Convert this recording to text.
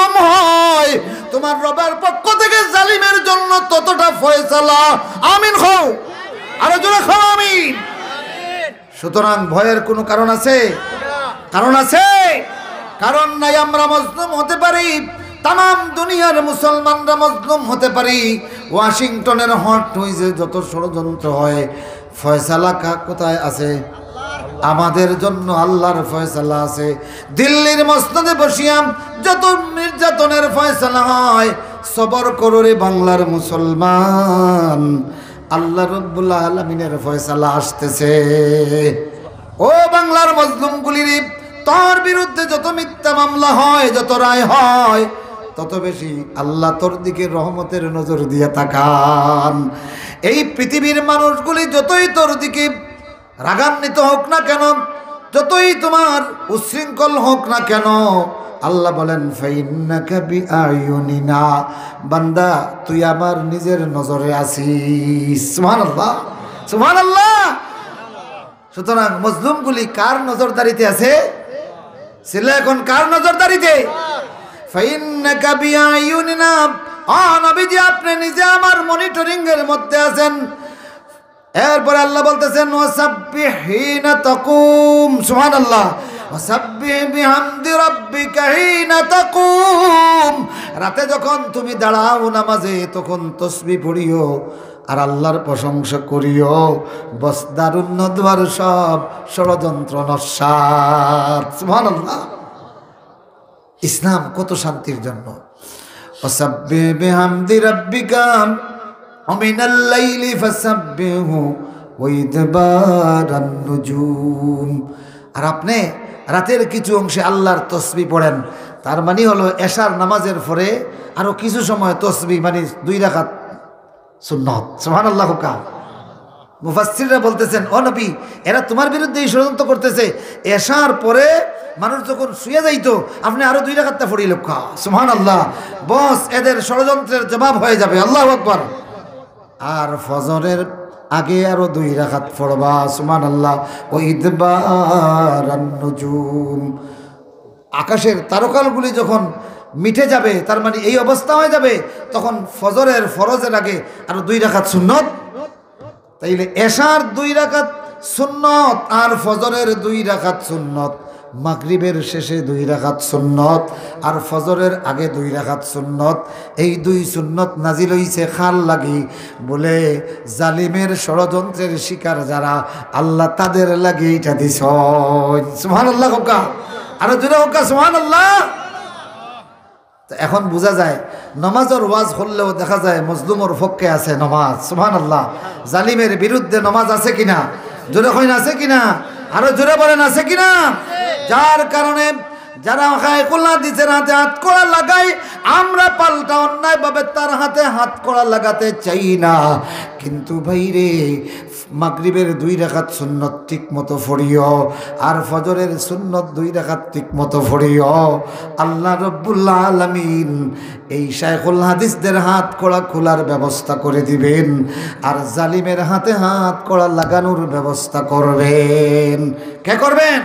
জুলুম হয় তোমার রবের পক্ষ থেকে জালিমের জন্য ততটা ফয়সালা আমিন হও আরো জোরে খাও আমিন সুতরাং ভয়ের কোনো কারণ আছে কারণ আছে কারণ নাই আমরা মজলুম হতে পারি তাম দুনিয়ার মুসলমানরা মজলুম হতে পারি ওয়াশিংটনের হট হুইজে যত ষড়যন্ত্র হয় ফয়সালা কোথায় আছে আমাদের জন্য আল্লাহর ফয়সালা আছে দিল্লির মসনদে বসিয়াম যত নির্যাতনের ফয়সালা হয় সবর করো রে বাংলার মুসলমান আল্লাহ রব্বুল আলমিনের ফয়সালা আসতেছে ও বাংলার মজলুমগুলির তোর বিরুদ্ধে যত মিথ্যা মামলা হয় যত রায় হয় তত বেশি আল্লাহ তোর দিকে রহমতের নজর দিয়ে তাকান এই পৃথিবীর মানুষগুলি যতই তোর দিকে রাগান্বিত হোক না কেন যতই তোমার উশৃঙ্খল হোক না কেন আল্লাহ বলেন না বান্দা তুই আমার নিজের নজরে আসিস সুহান আল্লাহ সুহান আল্লাহ সুতরাং মজলুমগুলি কার নজরদারিতে আছে ছেলে এখন কার নজরদারিতে আপনি নিজে আমার মনিটরিং এর মধ্যে আছেন এরপরে আল্লাহ বলতেছেন ওয়াসাব্বিহিনা তাকুম সুবহানাল্লাহ রাতে যখন তুমি দাঁড়াও নামাজে তখন তসবি পড়িও আর আল্লাহর প্রশংসা করিও বস দারুণ্য দুয়ার সব ষড়যন্ত্র নসার ইসলাম কত শান্তির জন্য অসাব্যে বিহামদি রব্বিকাম ومن الليل فسبه وإدبار النجوم আর আপনি রাতের কিছু অংশে আল্লাহর তসবি পড়েন তার মানে হলো এশার নামাজের পরে আরও কিছু সময় তসবি মানে দুই রাখাত সুন্নত সোহান আল্লাহ কা মুফাসিররা বলতেছেন ও নবী এরা তোমার বিরুদ্ধে এই ষড়যন্ত্র করতেছে এশার পরে মানুষ যখন শুয়ে যাইতো আপনি আরো দুই রাখাতটা ফড়িয়ে লক্ষ সোহান আল্লাহ বস এদের ষড়যন্ত্রের জবাব হয়ে যাবে আল্লাহ আকবর আর ফজরের আগে আরো দুই রাখাত ফরবা সুমান আল্লাহ ও ইদবারান্নজুম আকাশের তারকালগুলি যখন মিঠে যাবে তার মানে এই অবস্থা হয়ে যাবে তখন ফজরের ফরজের আগে আরো দুই রাখাত সুন্নত তাইলে এশার দুই রাখাত সুন্নত আর ফজরের দুই রাখাত সুন্নত মাগরিবের শেষে দুই রাখাত সুন্নত আর ফজরের আগে দুই রাখাত সুন্নত এই দুই সুন্নত নাজিল হইছে খাল লাগি বলে জালিমের ষড়যন্ত্রের শিকার যারা আল্লাহ তাদের লাগি এটা দিস সুহান আল্লাহ হোকা আরো জোরে হোকা সুহান আল্লাহ এখন বোঝা যায় নমাজের ওয়াজ হললেও দেখা যায় মজলুমর পক্ষে আছে নমাজ সোহান আল্লাহ জালিমের বিরুদ্ধে নমাজ আছে কিনা জোরে হইন আছে কিনা আরো জোরে বলেন আছে কিনা যার কারণে যারা হায়কুল্লা দিছে হাতে হাত কড়া লাগাই আমরা পাল্টা অন্যায়ভাবে তার হাতে হাত কড়া লাগাতে চাই না কিন্তু ভাই রে মাগরিবের দুই রাখাত সুন্নত ঠিক মতো ফড়িও আর ফজরের সুন্নত দুই রাখাত ঠিক মতো ফড়িও আল্লাহ রব্বুল্লাহ আলমিন এই শাইখুল হাদিসদের হাত কড়া খোলার ব্যবস্থা করে দিবেন আর জালিমের হাতে হাত কড়া লাগানোর ব্যবস্থা করবেন কে করবেন